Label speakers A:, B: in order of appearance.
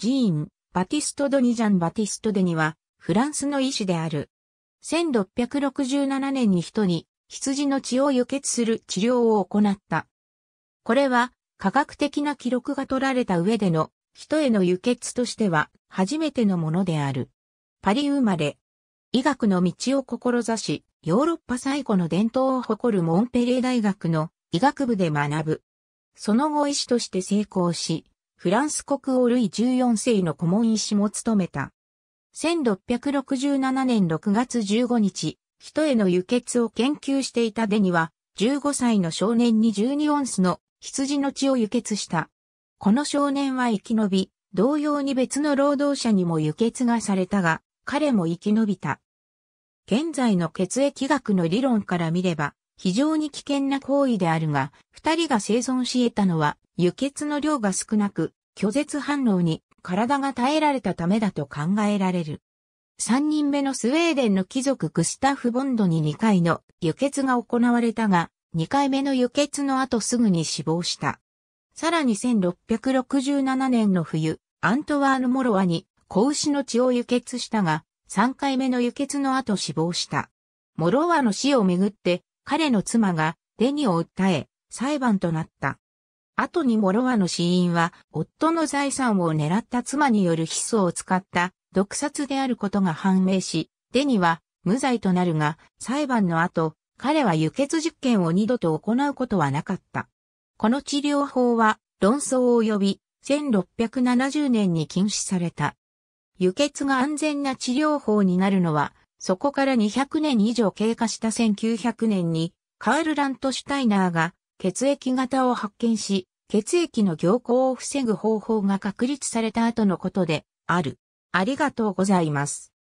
A: ジーン、バティスト・ドニジャン・バティスト・デニは、フランスの医師である。1667年に人に羊の血を輸血する治療を行った。これは科学的な記録が取られた上での人への輸血としては初めてのものである。パリ生まれ。医学の道を志し、ヨーロッパ最古の伝統を誇るモンペリー大学の医学部で学ぶ。その後医師として成功し、フランス国王ルイ14世の顧問医師も務めた。1667年6月15日、人への輸血を研究していたデニは、15歳の少年に12オンスの羊の血を輸血した。この少年は生き延び、同様に別の労働者にも輸血がされたが、彼も生き延びた。現在の血液学の理論から見れば、非常に危険な行為であるが、二人が生存し得たのは、輸血の量が少なく、拒絶反応に体が耐えられたためだと考えられる。三人目のスウェーデンの貴族グスタフ・ボンドに2回の輸血が行われたが、2回目の輸血の後すぐに死亡した。さらに1667年の冬、アントワーヌ・モロワに子牛の血を輸血したが、3回目の輸血の後死亡した。モロワの死をめぐって彼の妻がデニを訴え、裁判となった。後にモロワの死因は、夫の財産を狙った妻によるヒ素を使った毒殺であることが判明し、デニは無罪となるが、裁判の後、彼は輸血実験を二度と行うことはなかった。この治療法は論争を呼び、1670年に禁止された。輸血が安全な治療法になるのはそこから200年以上経過した1900年に、カール・ラントシュタイナーが血液型を発見し、血液の凝固を防ぐ方法が確立された後のことである。ありがとうございます。